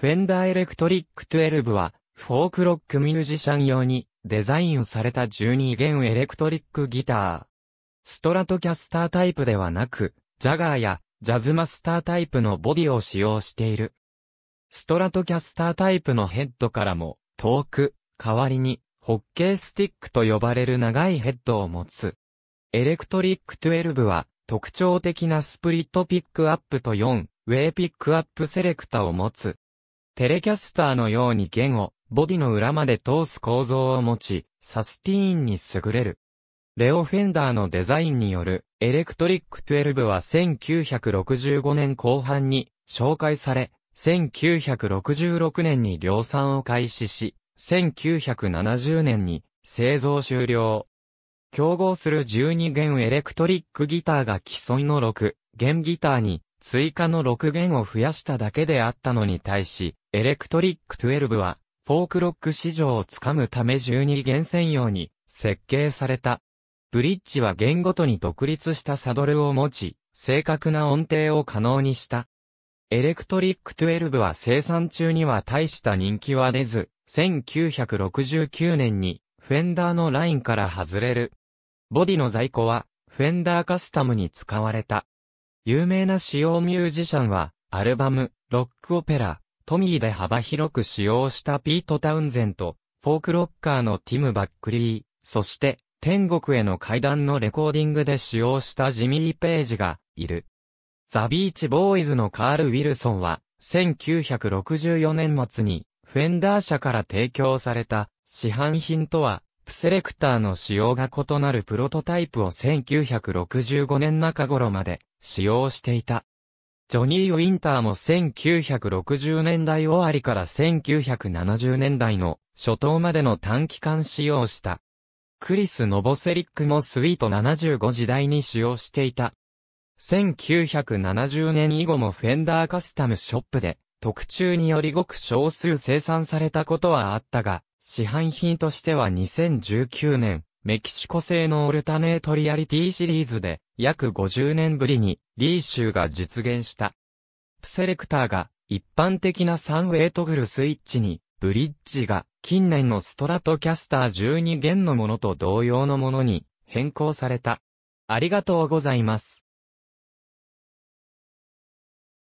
フェンダーエレクトリック12は、フォークロックミュージシャン用にデザインされた12弦エレクトリックギター。ストラトキャスタータイプではなく、ジャガーやジャズマスタータイプのボディを使用している。ストラトキャスタータイプのヘッドからも遠く、代わりにホッケースティックと呼ばれる長いヘッドを持つ。エレクトリック12は特徴的なスプリットピックアップと4、ウェイピックアップセレクタを持つ。テレキャスターのように弦をボディの裏まで通す構造を持ち、サスティーンに優れる。レオ・フェンダーのデザインによるエレクトリック12は1965年後半に紹介され、1966年に量産を開始し、1970年に製造終了。競合する12弦エレクトリックギターが既存の6弦ギターに追加の6弦を増やしただけであったのに対し、エレクトリック12は、フォークロック市場をつかむため12弦専用に設計された。ブリッジは弦ごとに独立したサドルを持ち、正確な音程を可能にした。エレクトリック12は生産中には大した人気は出ず、1969年にフェンダーのラインから外れる。ボディの在庫はフェンダーカスタムに使われた。有名な使用ミュージシャンは、アルバム、ロックオペラ、トミーで幅広く使用したピート・タウンゼント、フォークロッカーのティム・バックリー、そして、天国への階段のレコーディングで使用したジミー・ページが、いる。ザ・ビーチ・ボーイズのカール・ウィルソンは、1964年末に、フェンダー社から提供された、市販品とは、プセレクターの使用が異なるプロトタイプを1965年中頃まで使用していた。ジョニー・ウィンターも1960年代終わりから1970年代の初頭までの短期間使用した。クリス・ノボセリックもスイート75時代に使用していた。1970年以後もフェンダーカスタムショップで特注によりごく少数生産されたことはあったが、市販品としては2019年メキシコ製のオルタネートリアリティシリーズで、約50年ぶりに、リーシューが実現した。プセレクターが、一般的な3ウェイトグルスイッチに、ブリッジが、近年のストラトキャスター12弦のものと同様のものに、変更された。ありがとうございます。